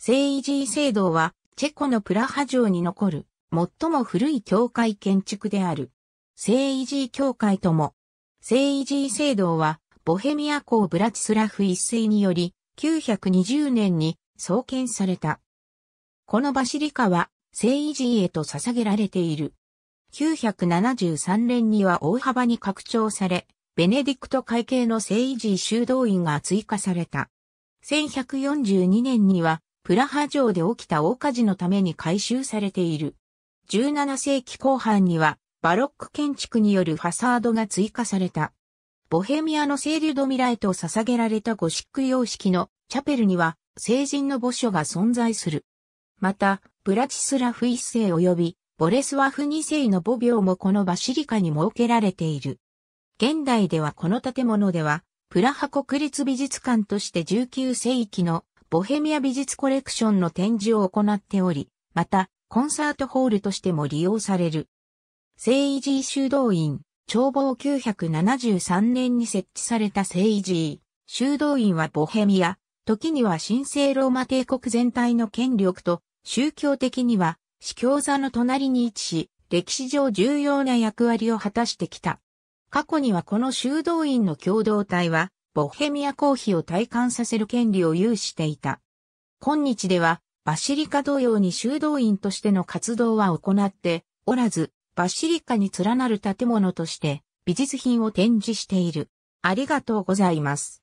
聖イジー聖堂は、チェコのプラハ城に残る、最も古い教会建築である。聖イジー教会とも、聖イジー聖堂は、ボヘミア公ブラチスラフ一世により、920年に創建された。このバシリカは、聖イジーへと捧げられている。973年には大幅に拡張され、ベネディクト会系の聖イジー修道院が追加された。1142年にはプラハ城で起きた大火事のために改修されている。17世紀後半にはバロック建築によるファサードが追加された。ボヘミアのセールドミライと捧げられたゴシック様式のチャペルには聖人の墓所が存在する。また、ブラチスラフ一世及びボレスワフ二世の墓廟もこのバシリカに設けられている。現代ではこの建物では、プラハ国立美術館として19世紀のボヘミア美術コレクションの展示を行っており、また、コンサートホールとしても利用される。聖イジー修道院、長望973年に設置された聖イジー、修道院はボヘミア、時には神聖ローマ帝国全体の権力と、宗教的には、司教座の隣に位置し、歴史上重要な役割を果たしてきた。過去にはこの修道院の共同体は、ボヘミア公妃を体感させる権利を有していた。今日では、バシリカ同様に修道院としての活動は行っておらず、バシリカに連なる建物として美術品を展示している。ありがとうございます。